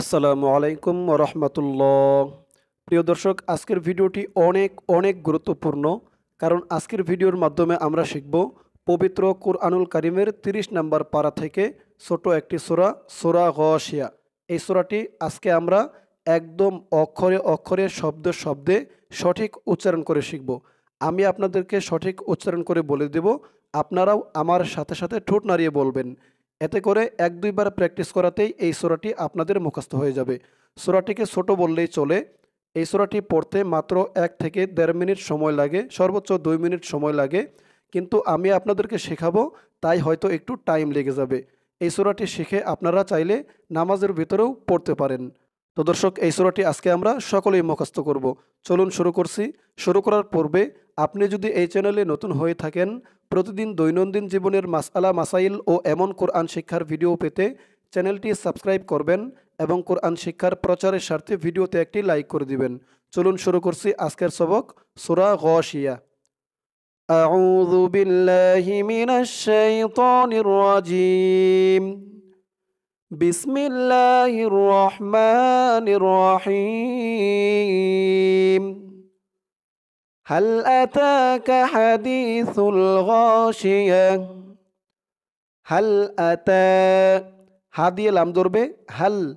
আসসালামু আলাইকুম রহমতুল্লাহ প্রিয় দর্শক আজকের ভিডিওটি অনেক অনেক গুরুত্বপূর্ণ কারণ আজকের ভিডিওর মাধ্যমে আমরা শিখব পবিত্র কুরআনুল কারিমের ৩০ নম্বর পাড়া থেকে ছোট একটি সোরা সোরা গশিয়া এই সোরাটি আজকে আমরা একদম অক্ষরে অক্ষরে শব্দ শব্দে সঠিক উচ্চারণ করে শিখব আমি আপনাদেরকে সঠিক উচ্চারণ করে বলে দেব আপনারাও আমার সাথে সাথে ঠোঁট নাড়িয়ে বলবেন এতে করে এক দুইবার প্র্যাকটিস করাতেই এই সোরাটি আপনাদের মুখস্থ হয়ে যাবে সোরাটিকে ছোট বললেই চলে এই সোরাটি পড়তে মাত্র এক থেকে দেড় মিনিট সময় লাগে সর্বোচ্চ দুই মিনিট সময় লাগে কিন্তু আমি আপনাদেরকে শেখাবো তাই হয়তো একটু টাইম লেগে যাবে এই সোরাটি শিখে আপনারা চাইলে নামাজের ভিতরেও পড়তে পারেন তো দর্শক এই সুরাটি আজকে আমরা সকলেই মুখস্থ করব চলুন শুরু করছি শুরু করার পূর্বে আপনি যদি এই চ্যানেলে নতুন হয়ে থাকেন প্রতিদিন দৈনন্দিন জীবনের মাসালা মাসাইল ও এমন কোরআন শিক্ষার ভিডিও পেতে চ্যানেলটি সাবস্ক্রাইব করবেন এবং কোরআন শিক্ষার প্রচারের স্বার্থে ভিডিওতে একটি লাইক করে দিবেন চলুন শুরু করছি আজকের সবক সুরা গশিয়া أعوذ بالله من الشيطان الرجيم بسم الله الرحمن الرحيم هل أتاك حديث الغاشية هل أتى هذه لام ضربة هل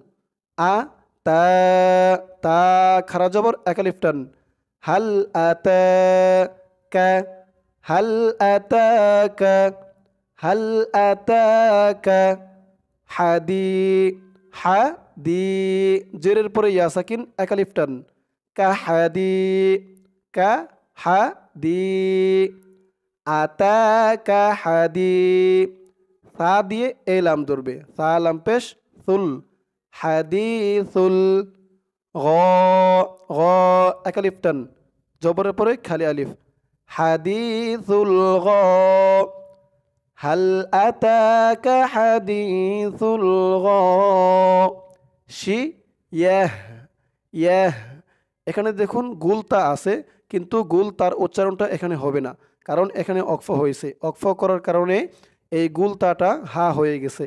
أ تا تا خرا أكلفتن هل أتاك هل أتاك هل أتاك হাদি হা দি জেরের পরে ইয়াসাকিন একালিফ টান কা হাদি কা হা দি আতা কা হাদি সা দিয়ে এলাম লাম ধরবে সা লাম পেশ সুল হাদি সুল গ গ একালিফ জবরের পরে খালি আলিফ হাদি সুল গ হাল আতাকা হাদিসুল শি ইয়াহ ইয়াহ এখানে দেখুন গুলতা আছে কিন্তু গুল তার উচ্চারণটা এখানে হবে না কারণ এখানে অক্ফ হয়েছে অক্ফ করার কারণে এই গুলতাটা হা হয়ে গেছে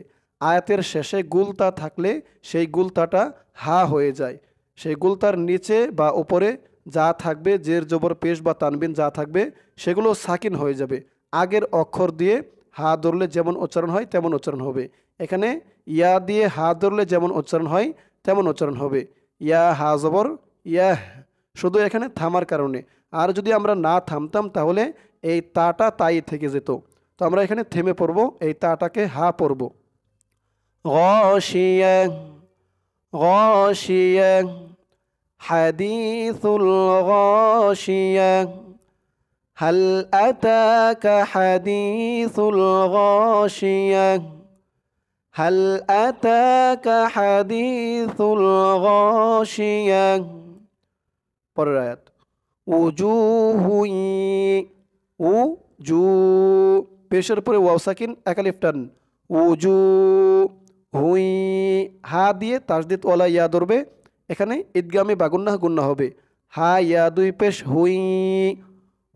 আয়াতের শেষে গুলতা থাকলে সেই গুলতাটা হা হয়ে যায় সেই গুলতার নিচে বা উপরে যা থাকবে জের জবর পেশ বা তানবিন যা থাকবে সেগুলো সাকিন হয়ে যাবে আগের অক্ষর দিয়ে হা ধরলে যেমন উচ্চারণ হয় তেমন উচ্চারণ হবে এখানে ইয়া দিয়ে হা ধরলে যেমন উচ্চারণ হয় তেমন উচ্চারণ হবে ইয়া হা জবর ইয়া শুধু এখানে থামার কারণে আর যদি আমরা না থামতাম তাহলে এই তাটা তাই থেকে যেত তো আমরা এখানে থেমে পড়ব এই তাটাকে হা পড়ব গশিয়া গশিয়া হাদিসুল গশিয়া هل أتاك حديث الغاشية هل أتاك حديث الغاشية পরের আয়াত উজুহুই উ জু পেশের পরে ওয়াও সাকিন একালিফ টান উজু হুই হা দিয়ে তাসদিত ওলা ইয়া ধরবে এখানে ঈদগামে বাগুন্না গুন্না হবে হা ইয়া দুই পেশ হুই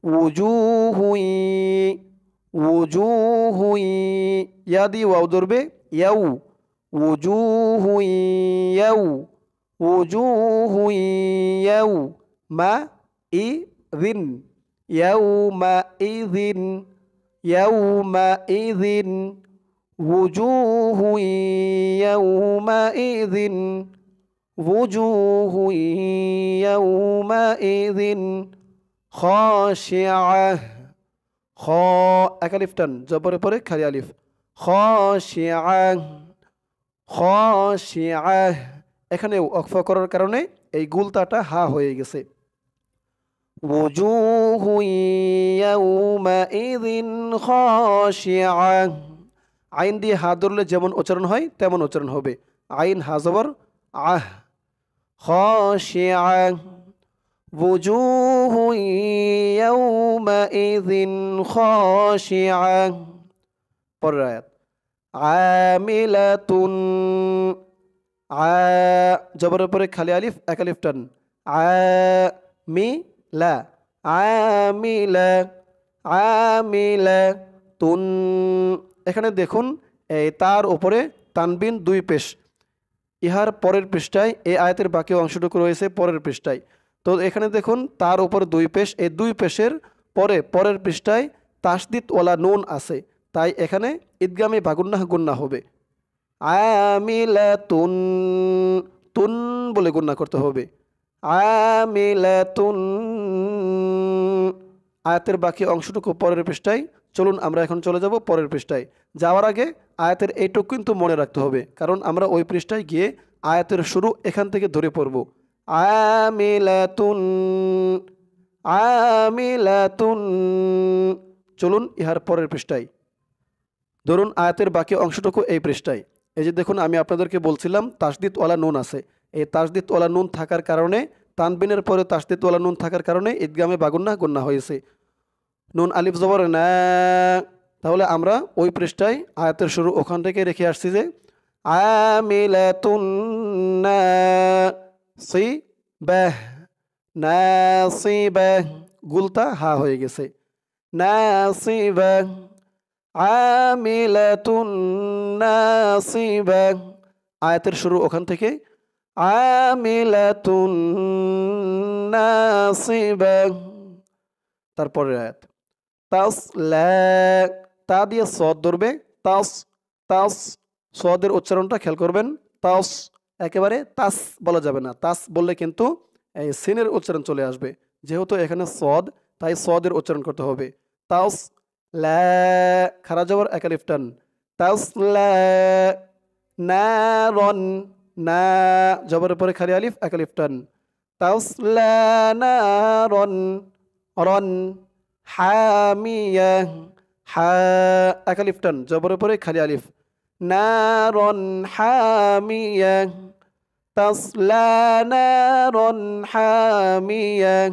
وجوه وجوه يا دي واو ضربة يو وجوه يو وجوه يو ما إذن يومئذ يومئذ وجوه يومئذ وجوه يومئذ খ সে খ একালিফ টান জবরের পরে খালি আলিফ খ সে খ সে এখানে অক্ফ করার কারণে এই গুলতাটা হা হয়ে গেছে وجوه يومئذ خاشعة আইন দিয়ে হা ধরলে যেমন উচ্চারণ হয় তেমন উচ্চারণ হবে আইন হা জবর আহ খ وجوه يومئذ خاشعة পরায়াত عاملة আ জবরের পরে খালি আলিফ এক আলিফ টান আমিলা আমিলা আমিলা তুন এখানে দেখুন এই তার ওপরে তানবিন দুই পেশ ইহার পরের পৃষ্ঠায় এই আয়াতের বাকি অংশটুকু রয়েছে পরের পৃষ্ঠায় তো এখানে দেখুন তার উপর দুই পেশ এই দুই পেশের পরে পরের পৃষ্ঠায় তাসদিত ওলা নুন আছে তাই এখানে ঈদগামী বাগুন্না গুন্না হবে আমিলা তুন তুন বলে গুন্না করতে হবে আমিলা তুন আয়াতের বাকি অংশটুকু পরের পৃষ্ঠায় চলুন আমরা এখন চলে যাব পরের পৃষ্ঠায় যাওয়ার আগে আয়াতের এইটুকু কিন্তু মনে রাখতে হবে কারণ আমরা ওই পৃষ্ঠায় গিয়ে আয়াতের শুরু এখান থেকে ধরে পড়ব আমিলাতুন আমিলাতুন চলুন ইহার পরের পৃষ্ঠায় ধরুন আয়াতের বাকি অংশটুকু এই পৃষ্ঠায় এই যে দেখুন আমি আপনাদেরকে বলছিলাম তাসদিত ওয়ালা নুন আছে এই তাসদিত ওয়ালা নুন থাকার কারণে তানবিনের পরে তাসদিত ওয়ালা নুন থাকার কারণে ঈদগামে বাগুন্না গুন্না হয়েছে নুন আলিফ জবর না তাহলে আমরা ওই পৃষ্ঠায় আয়াতের শুরু ওখান থেকে রেখে আসছি যে আমিলাতুন না সি ব্যাহ না সি ব্যাহ গুলতা হা হয়ে গেছে না সি ব্যাহ আমিলাতুন নাসিবা আয়াতের শুরু ওখান থেকে আমিলাতুন নাসিবা তারপরে আয়াত তাস তা দিয়ে সদ ধরবে তাস তাস সদের উচ্চারণটা খেয়াল করবেন তাস একেবারে তাস বলা যাবে না তাস বললে কিন্তু এই সিনের উচ্চারণ চলে আসবে যেহেতু এখানে সদ তাই সদের উচ্চারণ করতে হবে তাস লা খারা যাবার একালিফ টান তাস না রন না জবরের পরে খালি আলিফ একালিফ টান তাস না রন রন হামিয়া হা এক টান জবরের পরে খালি আলিফ نار حامية تصلى نار حامية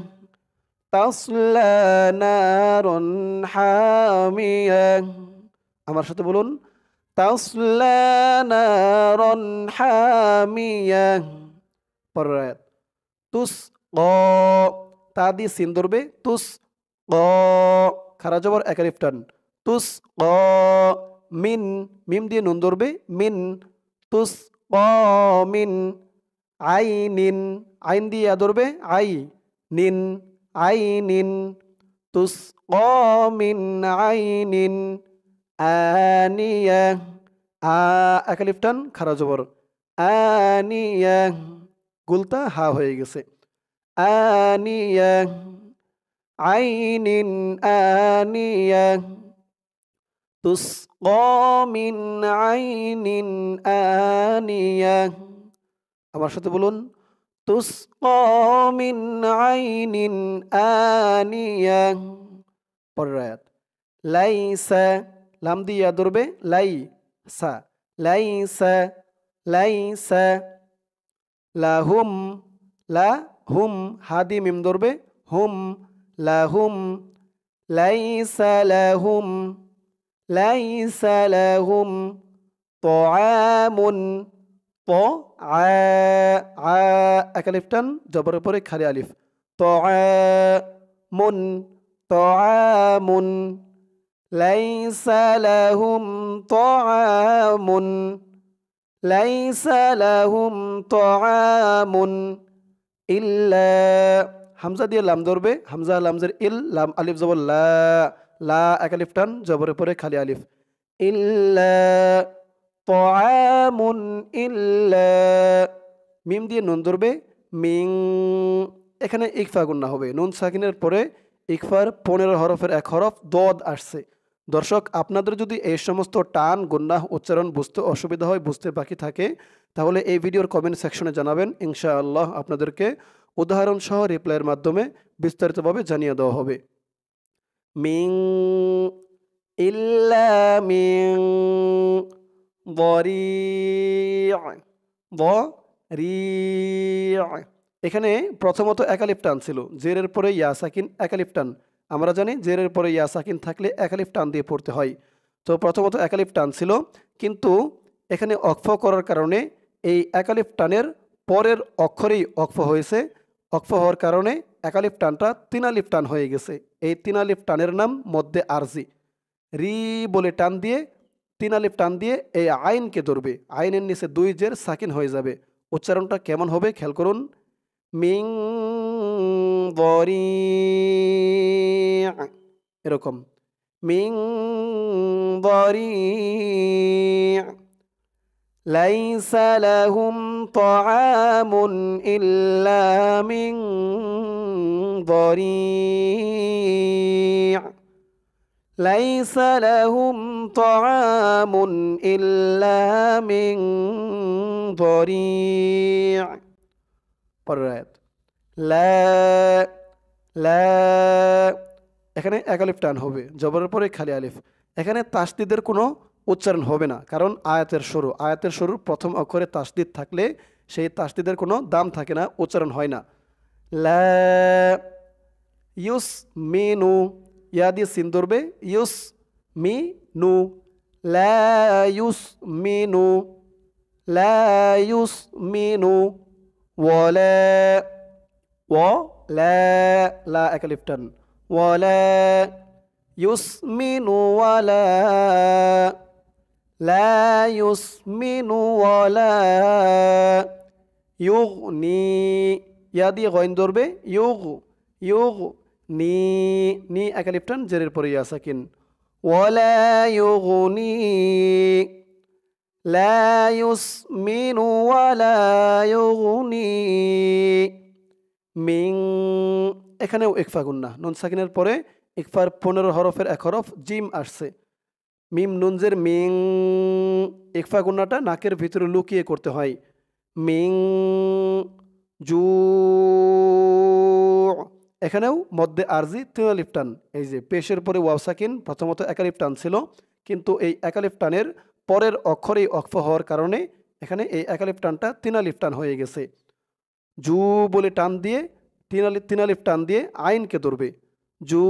تصلى نار حامية আমার সাথে বলুন تصلى نار حامية পরের আয়াত তুসগা তা দিয়ে সিন ধরবে তুসগা খারাজবর একারিফ টান তুসগা মিন মিম দিয়ে নুন ধরবে মিন তুস মিন আই নিন আইন দিয়ে ধরবে আই নিন আই নিন তুস মিন আই নিন আলিফটান খারা জবর আনিয়া গুলতা হা হয়ে গেছে আনিয়া আইনিন আনিয়া তুসমিন আইনিন আনিয়া আমার সাথে বলুন তুসমিন আইনিন আনিয়া পরের আয়াত লাইসা লাম দিয়া ধরবে লাই সা লাইসা লাইসা লাহুম লা হুম হাদি মিম ধরবে হুম লাহুম লাইসা লাহুম ليس لهم طعام طعام জবর পরে খালি আলিফ طعام طعام ليس لهم طعام ليس لهم طعام إلا হামজা দিয়ে লাম ধরবে হামজা লামজের ইল লাম আলিফ জবর লা লা এক আলিফ টান জবরের পরে খালি আলিফ ইল্লা মিম দিয়ে নুন ধরবে মিং এখানে ইকফা গুন্না হবে নুন সাকিনের পরে ইকফার পনেরো হরফের এক হরফ দদ আসছে দর্শক আপনাদের যদি এই সমস্ত টান গুন্না উচ্চারণ বুঝতে অসুবিধা হয় বুঝতে বাকি থাকে তাহলে এই ভিডিওর কমেন্ট সেকশনে জানাবেন ইনশাআল্লাহ আপনাদেরকে উদাহরণসহ রিপ্লাইয়ের মাধ্যমে বিস্তারিতভাবে জানিয়ে দেওয়া হবে من إلا من ضريع ضريع এখানে প্রথমত একালিপ ছিল জেরের পরে ইয়াসাকিন একালিপ আমরা জানি জেরের পরে ইয়াসাকিন থাকলে একালিপ দিয়ে পড়তে হয় তো প্রথমত একালিপ ছিল কিন্তু এখানে অক্ষ করার কারণে এই একালিপ পরের অক্ষরেই অক্ষ হয়েছে অক্ষ হওয়ার কারণে একালিফ টানটা তিনালিফ টান হয়ে গেছে এই তিনালিফ টানের নাম মধ্যে আরজি রি বলে টান দিয়ে তিনালিফ টান দিয়ে এই আইনকে ধরবে আইনের নিচে দুই জের সাকিন হয়ে যাবে উচ্চারণটা কেমন হবে খেয়াল করুন মিং বরি এরকম মিং বরি লাইসালাহুম লাহুম طعام ضريع ليس لهم طعام إلا من ضريع পরের لا لا এখানে একালিফ টান হবে জবরের পরে খালি আলিফ এখানে তাসদিদের কোনো উচ্চারণ হবে না কারণ আয়াতের শুরু আয়াতের শুরুর প্রথম অক্ষরে তাসদিদ থাকলে সেই তাসদিদের কোনো দাম থাকে না উচ্চারণ হয় না لا نو يا دي سين دربه نو لا نو لا يسمن ولا ولا لا أكلفتن ولا يسمن ولا لا يسمن ولا يغني ইয়া দিয়ে গয়ন ধরবে ইউগ ইউগ নি নি একা জেরের পরে ইয়া সাকিন ওয়ালা ইউগুনি লা ইউসমিনু মিং এখানেও একফা গুন্না নুন সাকিনের পরে একফার পনেরো হরফের এক হরফ জিম আসছে মিম নুনজের মিং একফা গুন্নাটা নাকের ভিতরে লুকিয়ে করতে হয় মিং জু এখানেও মধ্যে আরজি তিনালিফ এই যে পেশের পরে ওয়াবসাকিন প্রথমত একালিপটান ছিল কিন্তু এই একালিপটানের পরের অক্ষরেই অক্ষ হওয়ার কারণে এখানে এই একালিফ টানটা তিনালিফ টান হয়ে গেছে জু বলে টান দিয়ে তিনালি তিনালিফ টান দিয়ে আইনকে ধরবে জু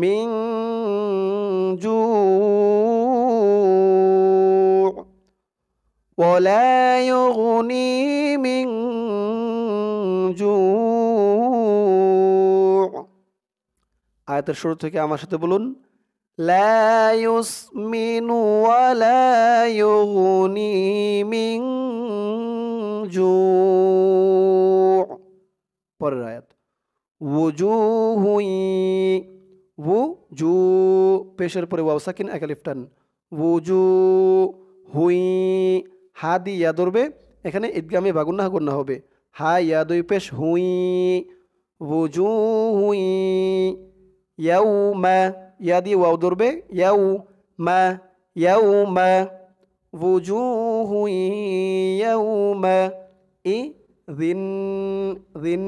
মিং জু ولا يغني من جوع আয়াতের শুরু থেকে আমার সাথে বলুন لا يسمن ولا يغني من পরের আয়াত ও وجو পেশের পরে ওয়াও সাকিন একালিফটান وجوه হুই হা দি ইয়া ধরবে এখানে ঈদগামে বাগুন্না গুন্না হবে হা ইয়া দুই পেশ হুই বুজু হুই ইয়াউ মা ইয়া দি ওয়াও ধরবে ইয়াউ মা ইয়াউ মা বুজু হুই ইয়াউ মা ই রিন রিন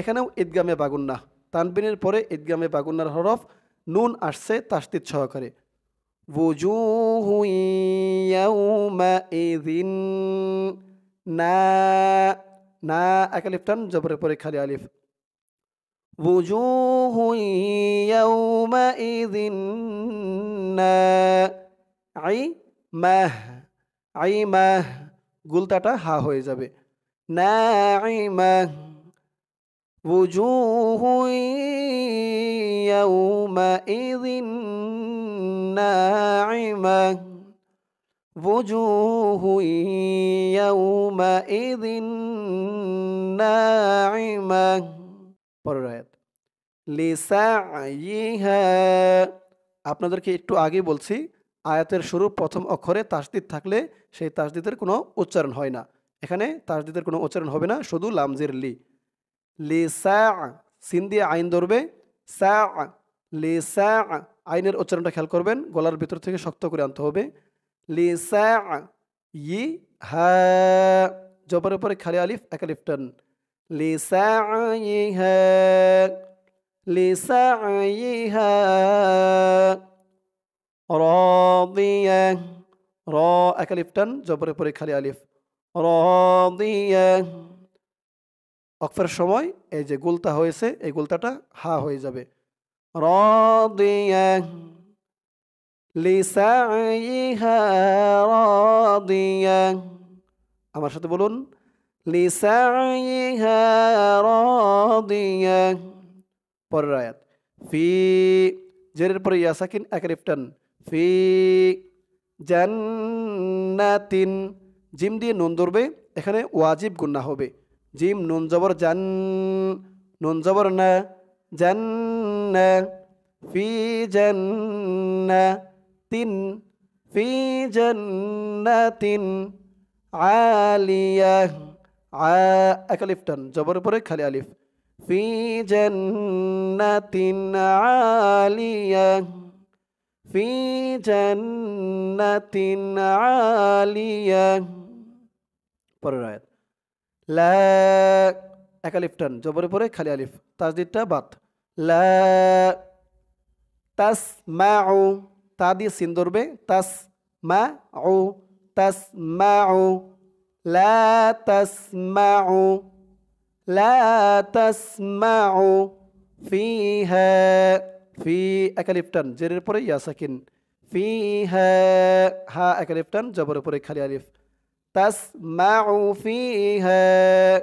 এখানেও ঈদগামে বাগুন্না তানবিনের পরে ঈদগামে বাগুন্নার হরফ নুন আসছে তাস্তিত সহকারে وجوه يومئذ نا نا أكلف تن جبر بري خالي ألف وجوه يومئذ عيمه عيمه গুলতাটা হা হয়ে যাবে নাইমা وجوه يومئذ ناعمة وجوه يومئذ ناعمة আপনাদেরকে একটু আগে বলছি আয়াতের শুরু প্রথম অক্ষরে তাসদিদ থাকলে সেই তাসদিদের কোনো উচ্চারণ হয় না এখানে তাসদিদের কোনো উচ্চারণ হবে না শুধু লামজির লি লি স্যা সিন দিয়ে আইন ধরবে সা লেসা আইনের উচ্চারণটা খেয়াল করবেন গলার ভিতর থেকে শক্ত করে আনতে হবে লেসা ই হা জবরের পরে খালি আলিফ এক আলিফ টান লেসা ই হা স্যা ই হা র র এক আলিফ টান পরে খালি আলিফ র অক্ষরের সময় এই যে গুলতা হয়েছে এই গুলতাটা হা হয়ে যাবে راضية لسعيها راضية আমার সাথে বলুন لسعيها راضية পরের আয়াত ফি জেরের পরে ইয়াসাকিন সাকিন এক রিফটান ফি জান্নাতিন জিম দিয়ে নুন ধরবে এখানে ওয়াজিব গুন্না হবে জিম নুন জবর জান নুন জবর না জান ফি জান্নাতিন ফি জান্নাতিন আলিয়া আলিফ টান জবর উপরে খালি আলিফ ফি জান্নাতিন আলিয়া ফি জান্নাতিন আলিয়া পরের আয়াত লা এক আলিফ টান জবরের পরে খালি আলিফ তাজদিদটা বাদ লা তাস মা ও তা দিয়ে সিন ধরবে তাস মা ও তাস মা ও লা মা ও লা মা ও ফি হ্যাঁ ফি একালিফটান জেরের পরে ইয়াসাকিন ফি হ্যাঁ হা একালিফটান জবর পরে খালি আলিফ তাস মা ও ফি হ্যাঁ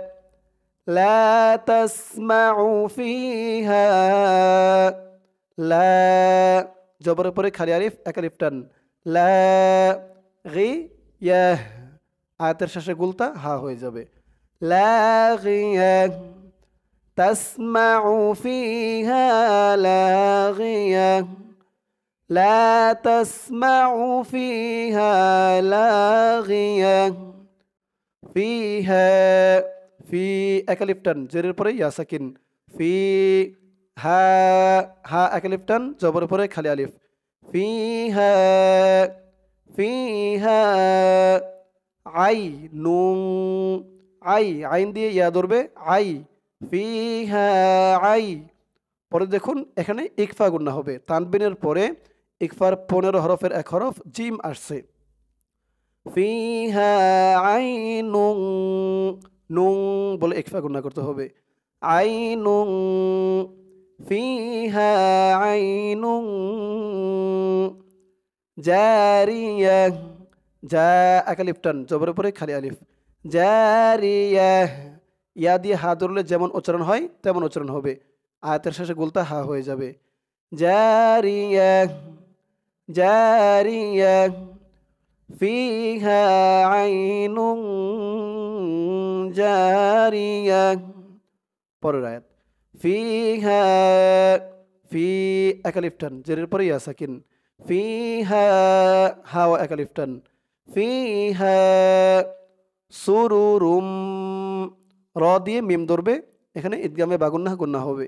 لا تسمع فيها لا জবরের পরে খালি আরিফ একারিফ টান লা গি ইয়াহ আয়াতের শেষে গুলতা হা হয়ে যাবে লা গিয়াহ তাসমাউ ফিহা লা গিয়াহ লা তাসমাউ ফিহা লা গিয়াহ ফিহা ফি একালিপটান জেরের পরে ইয়াসাকিন ফি হা হা একালিপটান জবর পরে খালি আলিফ ফি হা ফি হা আই নুং আই আইন দিয়ে ইয়া ধরবে আই ফি হা আই পরে দেখুন এখানে ইকফা গুন্না হবে তানবিনের পরে ইকফার পনেরো হরফের এক হরফ জিম আসছে ফি আই আইনুং নুং বলে একফা গুণা করতে হবে আইনুং ফিহা আইনুং জারিয়া জা একালিফ টান জবরের পরে খালি আলিফ জারিয়া ইয়া দিয়ে হা ধরলে যেমন উচ্চারণ হয় তেমন উচ্চারণ হবে আয়াতের শেষে গুলতা হা হয়ে যাবে জারিয়া জারিয়া ফিহা আইন জারিয়া পরের আয়াত ফি ফি জেরের পরে ইয়া সাকিন ফি হাও ফি সুরুরুম র দিয়ে মিম ধরবে এখানে ইদগামে বাগুন্না গুন্না হবে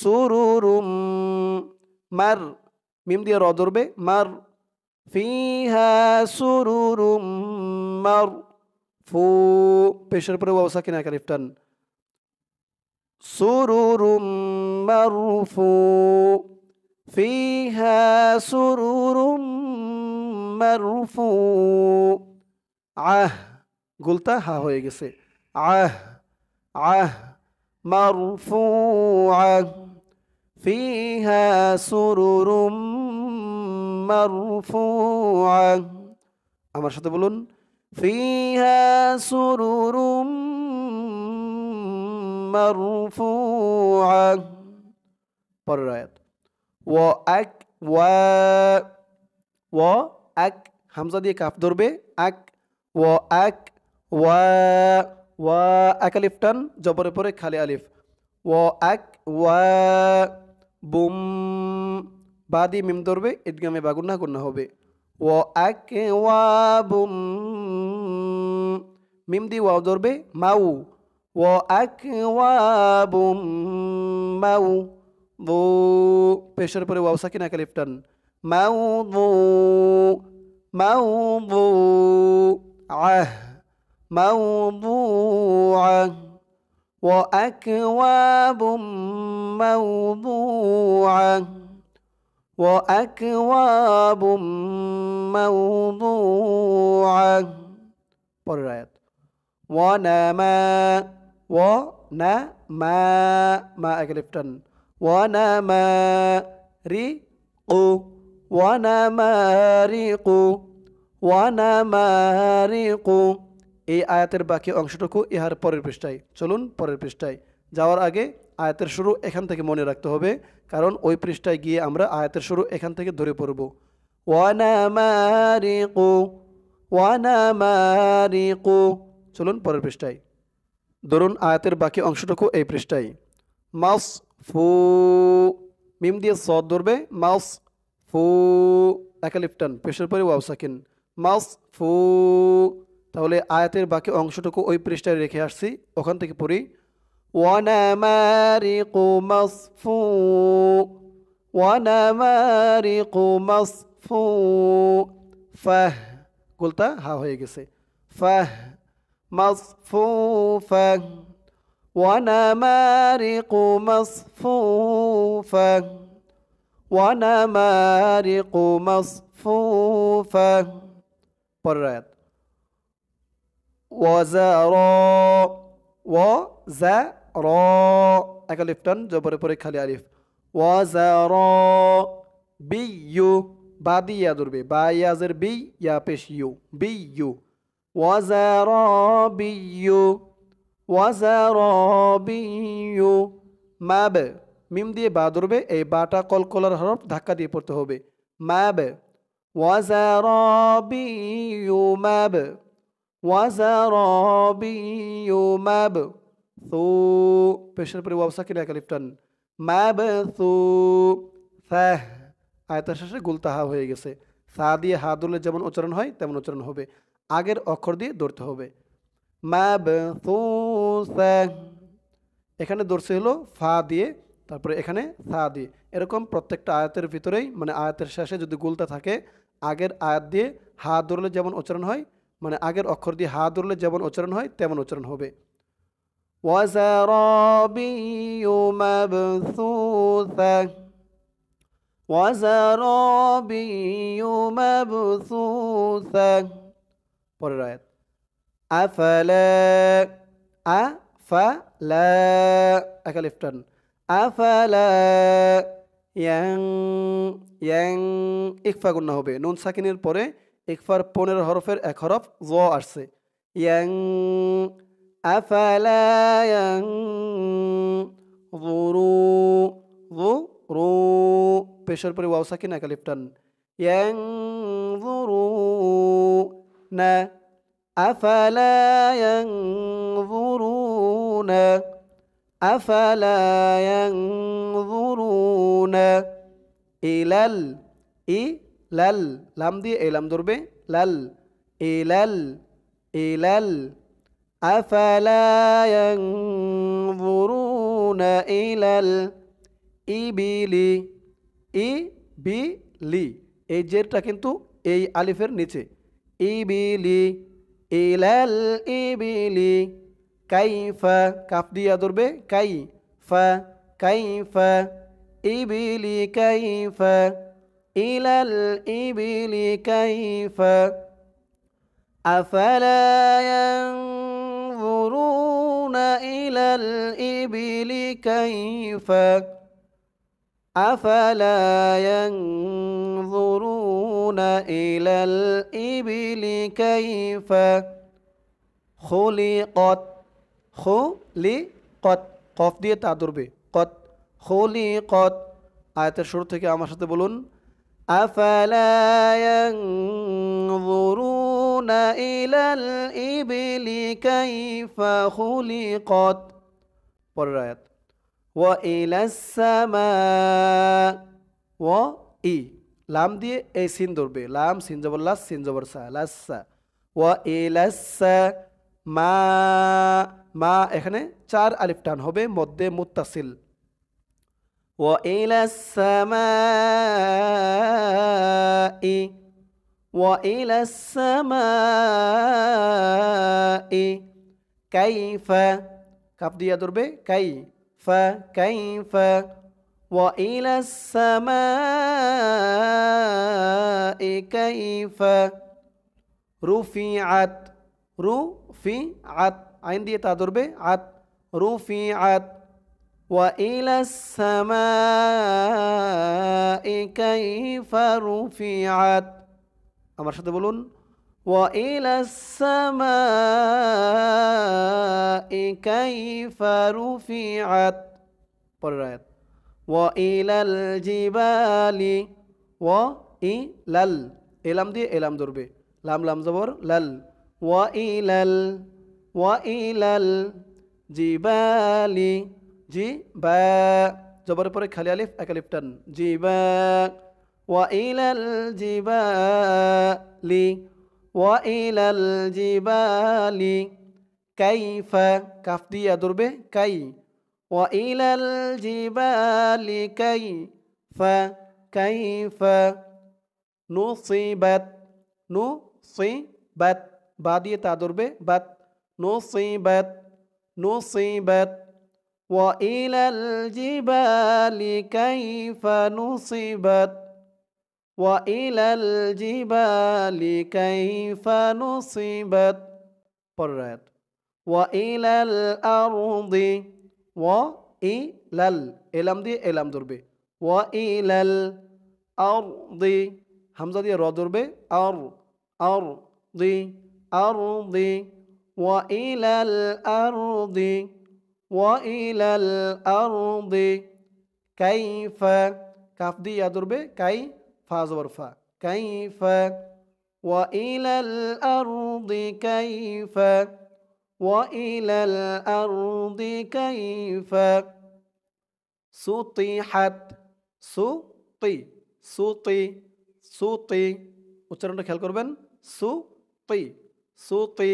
সুরুরুম মার মিম দিয়ে র ধরবে মার ফিহা সুরুরুম মার ফু পেশের পরে ওয়াও সাকিন একার ইফটান সুরুরুম মারফু ফিহা সুরুরুম মারফু আহ গুলতা হা হয়ে গেছে আহ আহ মারফু আহ فيها سرر আহ আমার সাথে বলুন فيها سرر مرفوعة পরের ও এক ওয়া ও এক হামজা দিয়ে কাফ ধরবে এক ও এক ওয়া ওয়া এক আলিফ টান জবরে পরে খালি আলিফ ও এক ওয়া বুম বাদি মিম ধরবে বাগুন বাগুন্না গুন্না হবে وأكواب ميم دي واو ضربة مو وأكواب موضوع পেশের পরে ওয়াও সাকিন একা লিফটান موضوع موضوعة موضوعة وأكواب موضوعة وأكواب موضوعة পরের আয়াত ওয়ানামা ওয়ানামা মা একলিফটান ওয়ানামা রি ও ওয়ানামারিকু ওয়ানামারিকু এই আয়াতের বাকি অংশটুকু ইহার পরের পৃষ্ঠায় চলুন পরের পৃষ্ঠায় যাওয়ার আগে আয়াতের শুরু এখান থেকে মনে রাখতে হবে কারণ ওই পৃষ্ঠায় গিয়ে আমরা আয়াতের শুরু এখান থেকে ধরে পড়ব ওয়ানামারিকু চলুন পরের পৃষ্ঠায় ধরুন আয়াতের বাকি অংশটুকু এই পৃষ্ঠায় মাউস ফু মিম দিয়ে সদ ধরবে মাউস ফু একালিপটান পেশের পরে ওয়াউ সাকিন মাউস ফু তাহলে আয়াতের বাকি অংশটুকু ওই পৃষ্ঠায় রেখে আসছি ওখান থেকে পড়ি ونمارق مصفو ونمارق مصفوء فه قلتا হা হয়ে গেছে فه مصفوفا ونمارق مصفوفا ونمارق مصفوفا পরের وزرا وزرا র এক লিফটন টান জবরের পরে খালি আলিফ ওয়াজা র বি ইউ বা দি ইয়া ধরবে বা ইয়াজের বি ইয়া পেশ ইউ বি ইউ ওয়াজা র বি ইউ ওয়াজা র বি ইউ ম্যাব মিম দিয়ে বা ধরবে এই বাটা কলকলার হরফ ধাক্কা দিয়ে পড়তে হবে ম্যাব ওয়াজা র বি ইউ ম্যাব ওয়াজা র বি ইউ ম্যাব তো পেশের পরে ওয়াব সাকিন এক লিফটান মাবাসু সাহ আয়তার শেষে গুলতাহা হয়ে গেছে সা দিয়ে হা দুলে যেমন উচ্চারণ হয় তেমন উচ্চারণ হবে আগের অক্ষর দিয়ে দৌড়তে হবে মাবাসু সাহ এখানে দৌড়ছে হলো ফা দিয়ে তারপরে এখানে সা দিয়ে এরকম প্রত্যেকটা আয়াতের ভিতরেই মানে আয়াতের শেষে যদি গুলতা থাকে আগের আয়াত দিয়ে হা দৌড়লে যেমন উচ্চারণ হয় মানে আগের অক্ষর দিয়ে হা দৌড়লে যেমন উচ্চারণ হয় তেমন উচ্চারণ হবে وزرابي مبثوثة وزرابي مبثوثة পরের আয়াত আফালা আফালা একালিফ টান আফালা ইয়াং ইয়াং ইকফা গুণা হবে নুন সাকিনের পরে ইকফার পনেরো হরফের এক হরফ জ আসছে ইয়াং أفلا ينظروا ظروا পেশের পরে ওয়াও সাকিন একা লিফটান ينظرون أفلا ينظرون أفلا ينظرون إلى إلى لام دي إلام دربي لل إلى إلى أفلا ينظرون إلى الإبل ইবিলি এই জেরটা কিন্তু এই আলিফের নিচে ইবিলি ইলাল ইবিলি কাই ফা কাফ দিয়া ধরবে কাই ফা কাই ফা ইবিলি কাই ফা ইলাল ইবিলি কাই ফা আফালা ينظرون إلى الإبل كيف أفلا ينظرون إلى الإبل كيف خلقت خلقت قف دي تعدربي قد خلقت آية الشروط كي عمشت بلون أفلا ينظرون إلى الإبل كيف خلقت পরের وإلى السماء وإي লাম দিয়ে এই সিন ধরবে লাম সিন জবর লাস সিন জবর সা লাসা وإلى السماء মা এখানে চার আলিফ টান হবে মধ্যে মুত্তাসিল وإلى السماء وإلى السماء كيف كاف دي ضربة كيف كيف وإلى السماء كيف رفعت رفعت عندي تضرب عت رفعت وإلى السماء كيف رفعت أمر شد بولون وإلى السماء كيف رفعت পরের وإلى الجبال وإلى ال এলাম দিয়ে এলাম ধরবে لام لام زبور লাল وإلى ال وإلى الجبال জি বা জবরের পরে খালি আলিফ এক আলিফ টান জি বা ওয়াইলাল জিবালি ওয়াইলাল জিবালি কাইফা কাফ দিয়ে ধরবে কাই ওয়াইলাল জিবালি কাইফা কাইফা নুসিবাত নুসিবাত বা দিয়ে তা ধরবে বাত নুসিবাত নুসিবাত وإلى الجبال كيف نصبت وإلى الجبال كيف نصبت قرأت وإلى الأرض وإلى الإلم دي الأرض دربي وإلى الأرض همزة دي رو دربي أر أرضي أرضي وإلى الأرض وإلى الأرض كيف كاف دي يدور به كي فا زبر كيف وإلى الأرض كيف وإلى الأرض كيف سطحت سطي سطي سطي উচ্চারণটা খেয়াল করবেন سطي سطي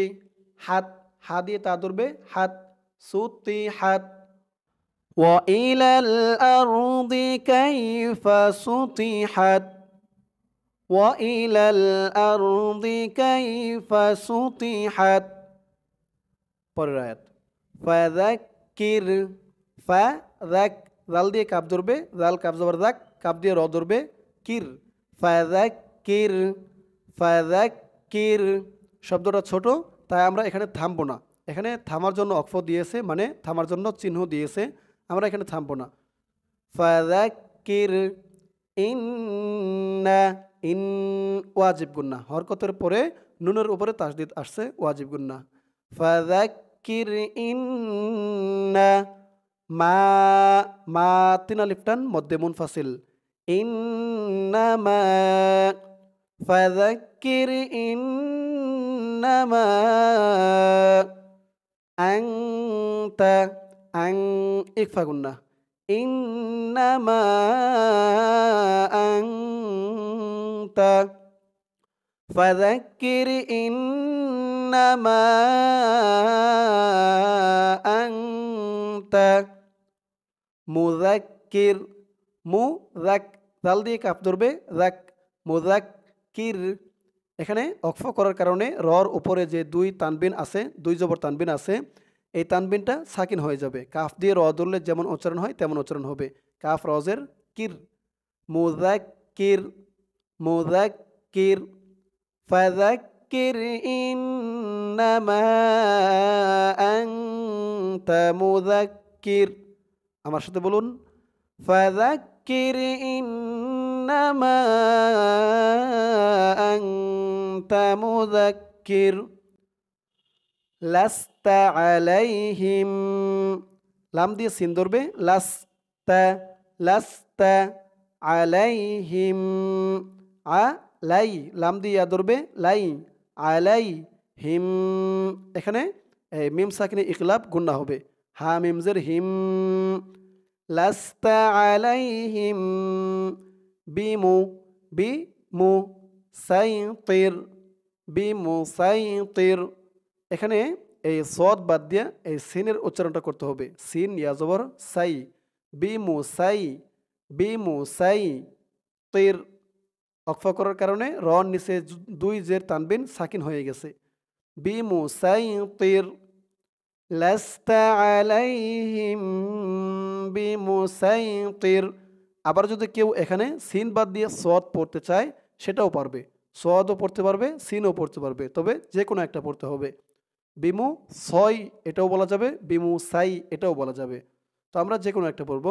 حد حد দিয়ে به حد سطحت وإلى الأرض كيف سطحت وإلى الأرض كيف سطحت পরের ফাযাক্কির ফাযাক জাল দিয়ে কাপ ধরবে জাল কাপ জবর দাক কাপ দিয়ে র ধরবে কির ফাযাক্কির কির শব্দটা ছোট তাই আমরা এখানে থামবো না এখানে থামার জন্য অক্ষ দিয়েছে মানে থামার জন্য চিহ্ন দিয়েছে আমরা এখানে থামবো না ফাদাকির ইন্না ইন ওয়াজিব গুন্না হরকতের পরে নুনের উপরে তাসদিদ আসছে ওয়াজিব গুন্না ফাদাকির ইন্না মা মা তিন আলিফটান মধ্যে মুনফাসিল ইন্নামা ফাদাকির ইন্নামা তা আং ইকফা গুন্না ইন্নামা আংতা فذكر إنما أنت মুজাক্কির মু রাক জাল দিয়ে কাপ ধরবে রাক মুজাক্কির এখানে অক্ষ করার কারণে রর উপরে যে দুই তানবিন আছে দুই জবর তানবিন আছে এই তানবিনটা সাকিন হয়ে যাবে কাফ দিয়ে র ধরলে যেমন উচ্চারণ হয় তেমন উচ্চারণ হবে কাফ রজের কির মোজাক কির মোজাক কির ফাজাক কির মোজাক কির আমার সাথে বলুন কির ইন্নামা আনতা কির লাস্তা আলাইহিম লাম দিয়ে সিন ধরবে লাস্তা লাস্তা আলাইহিম আ লাই লাম দিয়ে ইয়া ধরবে লাই আলাই হিম এখানে মিম সাকিনে ইকলাব গুন্না হবে হা মিমজের হিম লাস্তা আলাইহিম বিমু বিমু তির বিমু তির এখানে এই সদ বাদ দিয়ে এই সিনের উচ্চারণটা করতে হবে সিন ইয়াজবর সাই বি মু সাই বি মু সাই তৈর অক্ফ করার কারণে র নিচে দুই জের তানবিন সাকিন হয়ে গেছে বি মু সাই তৈর আবার যদি কেউ এখানে সিন বাদ দিয়ে সদ পড়তে চায় সেটাও পারবে সদও পড়তে পারবে সিনও পড়তে পারবে তবে যে কোনো একটা পড়তে হবে বিমু সই এটাও বলা যাবে বিমু সাই এটাও বলা যাবে তো আমরা যে কোনো একটা পড়ব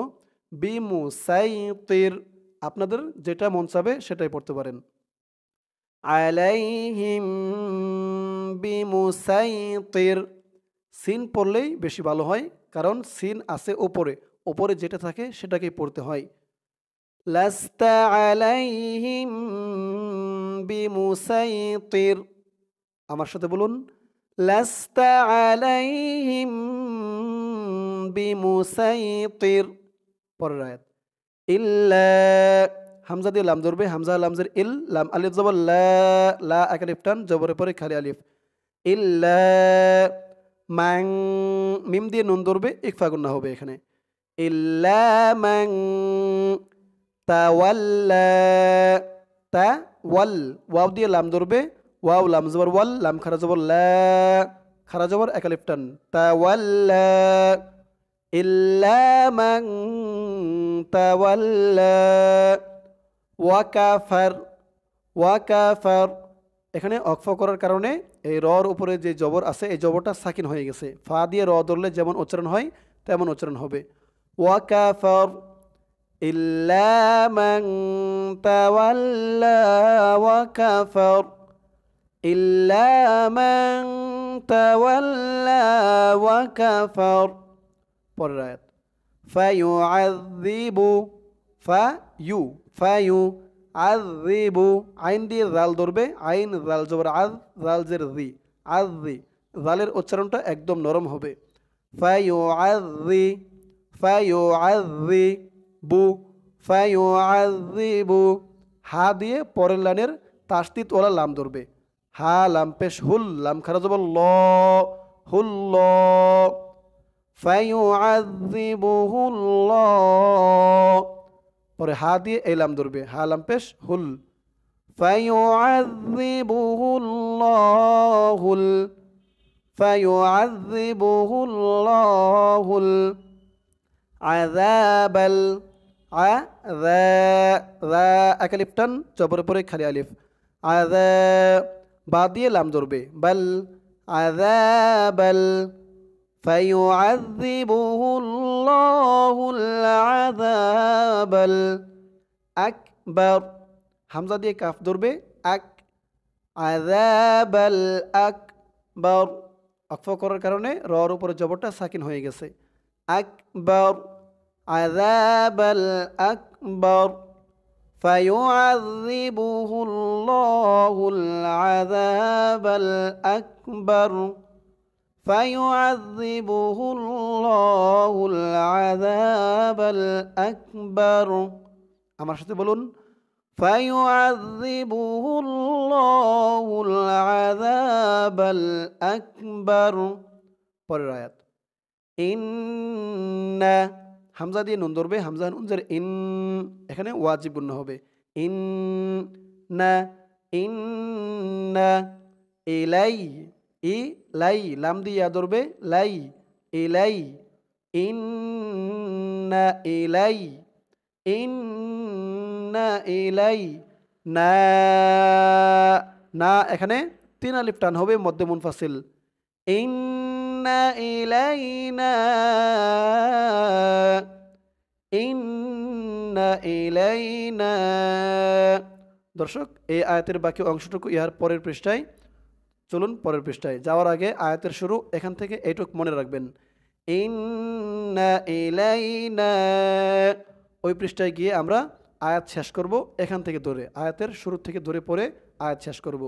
বিমু সাই তের আপনাদের যেটা মন চাবে সেটাই পড়তে পারেন আলাইহিম বিমু সাই তের সিন পড়লেই বেশি ভালো হয় কারণ সিন আছে ওপরে ওপরে যেটা থাকে সেটাকেই পড়তে হয় লাস্তা আলাইহিম তের আমার সাথে বলুন لست عليهم بمسيطر পরায়াত ইল্লা হামজা দিয়ে লাম ধরবে হামজা লামজের ইল লাম আলিফ জবর লা লা একালিফ টান জবরের পরে খালি আলিফ ইল্লা মাং মিম দিয়ে নুন ধরবে ফাগুন না হবে এখানে ইল্লা মাং তা ওয়াল্লা তা ওয়াল ওয়াও দিয়ে লাম ধরবে ওয়াও লাম জবর ওয়াল লাম খারা জবর লা খারা জবর একালিপ্টান তাওয়াল্লা ইল্লা মান তাওয়াল্লা ওয়া কাফার ওয়া এখানে অক্ফ করার কারণে এই রর উপরে যে জবর আছে এই জবরটা সাকিন হয়ে গেছে ফা দিয়ে র ধরলে যেমন উচ্চারণ হয় তেমন উচ্চারণ হবে ওয়া কাফার ইল্লা মান তাওয়াল্লা ওয়া কাফার إلا من تولى وكفر পরের আয়াত ফায়ুআযযিবু ফায়ু ফায়ু আযযিবু আইন দিয়ে জাল ধরবে আইন জাল জবর আজ জাল জের জি আযযি জালের উচ্চারণটা একদম নরম হবে ফায়ুআযযি ফায়ুআযযি বু হা দিয়ে পরের লানের তাস্তিত ওলা লাম ধরবে হা লাম পেশ হুল লাম খারাজ ল হুল্ল পরে হা দিয়ে এই লাম ধরবে হা লাম পেশ হুল فيعذبه الله ال فيعذبه الله العذاب ال ذا ذا أكلفتن جبر بري خلي ألف عذاب বা দিয়ে লাম ধরবে বল আযাবাল فيعذبه হামজা দিয়ে কাফ ধরবে এক আযাব আল এক অক্ষ করার কারণে রর উপরে জবরটা সাকিন হয়ে গেছে আকবর বর আল বর فيعذبه الله العذاب الأكبر فيعذبه الله العذاب الأكبر أمر شتي بلون فيعذبه الله العذاب الأكبر পরের আয়াত إِنَّ হামজা দিয়ে নুন ধরবে হামজা নুনজার ইন এখানে ওয়াজিবুন্ন হবে ইন না ইন না এলাই ই লাই লাম দিয়ে ধরবে লাই এলাই ইন না এলাই ইন না এলাই না না এখানে তিন আলিফ টান হবে মধ্যমুন ফাসিল ইন إلينا إن إلينا দর্শক এই আয়াতের বাকি অংশটুকু ইহার পরের পৃষ্ঠায় চলুন পরের পৃষ্ঠায় যাওয়ার আগে আয়াতের শুরু এখান থেকে এইটুক মনে রাখবেন ওই পৃষ্ঠায় গিয়ে আমরা আয়াত শেষ করব এখান থেকে ধরে আয়াতের শুরু থেকে ধরে পরে আয়াত শেষ করব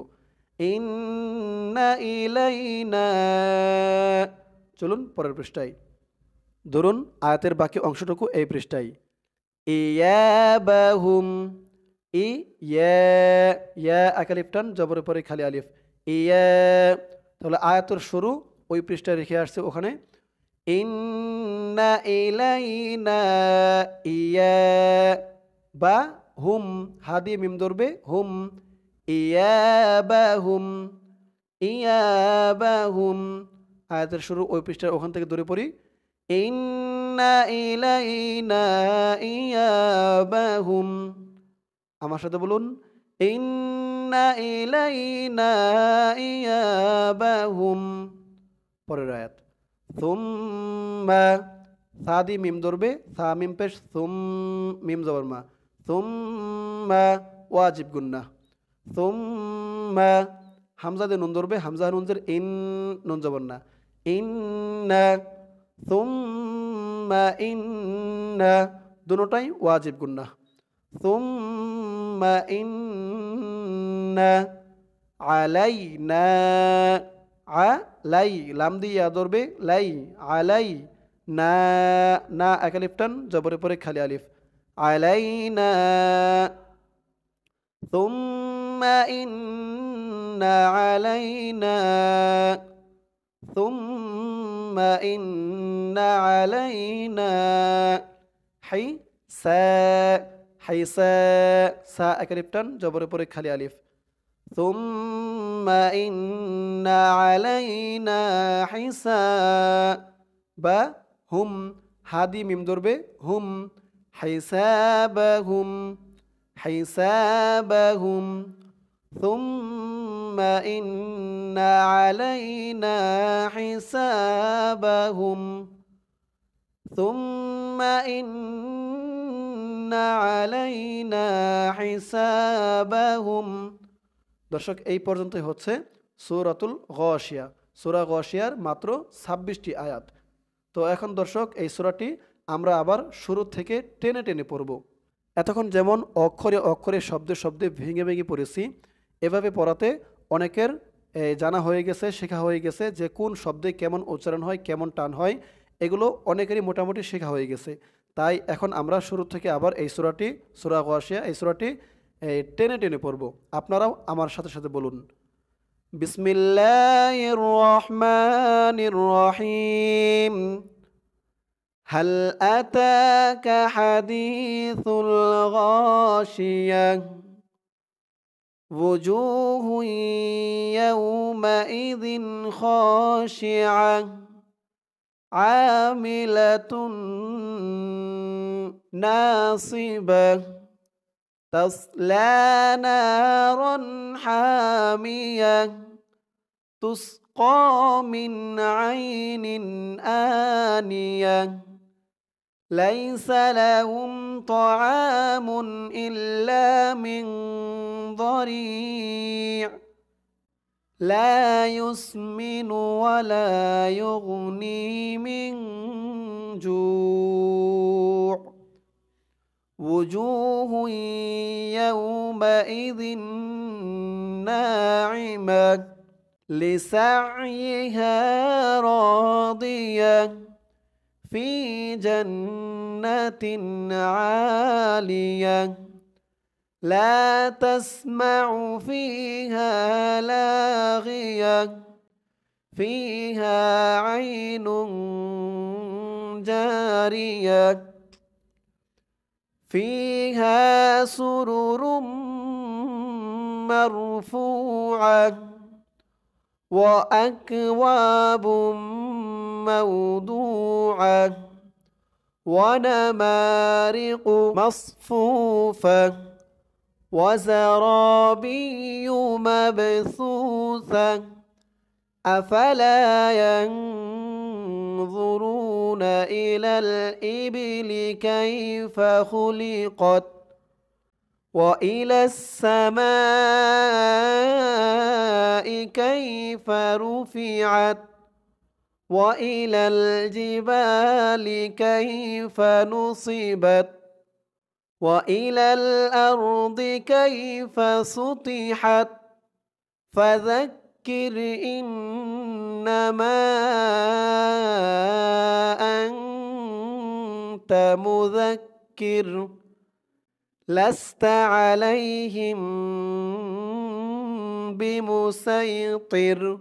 ইলাইনা চলুন পরের পৃষ্ঠায় ধরুন আয়াতের বাকি অংশটুকু এই পৃষ্ঠায় ই ইয়া জবর পরে খালি আলিফ ইয়া তাহলে আয়াতের শুরু ওই পৃষ্ঠায় রেখে আসছে ওখানে ইয়া বা হুম হাদি মিম ধরবে হুম ইয়াবাহুম ইয়াবাহুম আয়াতের শুরু ওই পৃষ্ঠার ওখান থেকে দূরে পড়ি ইন্না ইলাইনা ইয়াবাহুম আমার সাথে বলুন ইন্না ইলাইনা ইয়াবাহুম পরের আয়াত সুম্মা সাদি মিম ধরবে সা মিম পেশ সুম মিম জবর মা সুম্মা ওয়াজিব গুন্না সোম্মা হামজা দিয়ে নুন ধরবে হামজা নুনজের ইন নুন যাবেন না ইন্না সোম্মা ইন্না দুটাই ওয়াজিব গুন্না সোম্মা ইন্না না আ লাই লাম দিয়ে ধরবে লাই আলাই না না এক আলিফ জবরে পরে খালি আলিফ আলাইনা ثم ثم إن علينا ثم إن علينا حي سا حي سا سا أكليبتن جبر بري خالي ألف ثم إن علينا حسابهم হাদি মিম ধরবে হুম হাইসাবাহুম হাইসাবাহুম ثم إن علينا حسابهم ثم إن علينا حسابهم দর্শক এই পর্যন্তই হচ্ছে সুরাতুল গশিয়া সুরা গশিয়ার মাত্র ছাব্বিশটি আয়াত তো এখন দর্শক এই সুরাটি আমরা আবার শুরু থেকে টেনে টেনে পড়ব এতক্ষণ যেমন অক্ষরে অক্ষরে শব্দে শব্দে ভেঙে ভেঙে পড়েছি এভাবে পড়াতে অনেকের জানা হয়ে গেছে শেখা হয়ে গেছে যে কোন শব্দে কেমন উচ্চারণ হয় কেমন টান হয় এগুলো অনেকেরই মোটামুটি শেখা হয়ে গেছে তাই এখন আমরা শুরু থেকে আবার এই সুরাটি সুরা গোয়াশিয়া এই সুরাটি টেনে টেনে পড়ব আপনারাও আমার সাথে সাথে বলুন বিসমিল্লাহির রহিম هل أتاك حديث وجوه يومئذ خاشعة عاملة ناصبة تصلى نارا حامية تسقى من عين آنيه ليس لهم طعام إلا من ضريع لا يسمن ولا يغني من جوع وجوه يومئذ ناعمة لسعيها راضيه في جنة عالية لا تسمع فيها لاغية فيها عين جارية فيها سرر مرفوعة وأكواب مرفوعة موضوعة ونمارق مصفوفة وزرابي مبثوثة أفلا ينظرون إلى الإبل كيف خلقت وإلى السماء كيف رفعت وإلى الجبال كيف نصبت وإلى الأرض كيف سطحت فذكر إنما أنت مذكر لست عليهم بمسيطر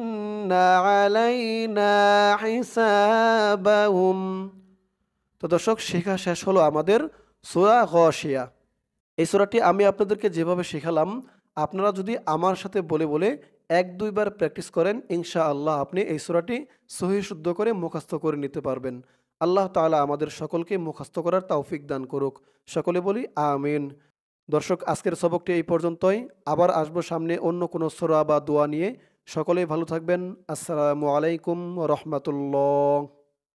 তো দর্শক শেখা শেষ হলো আমাদের সোরা গশিয়া এই সোরাটি আমি আপনাদেরকে যেভাবে শেখালাম আপনারা যদি আমার সাথে বলে বলে এক দুইবার প্র্যাকটিস করেন ইনশা আল্লাহ আপনি এই সোরাটি সহি শুদ্ধ করে মুখস্থ করে নিতে পারবেন আল্লাহ তালা আমাদের সকলকে মুখস্থ করার তৌফিক দান করুক সকলে বলি আমিন দর্শক আজকের সবকটি এই পর্যন্তই আবার আসবো সামনে অন্য কোনো সোরা বা দোয়া নিয়ে সকলেই ভালো থাকবেন আসসালামু আলাইকুম রহমতুল্লাহ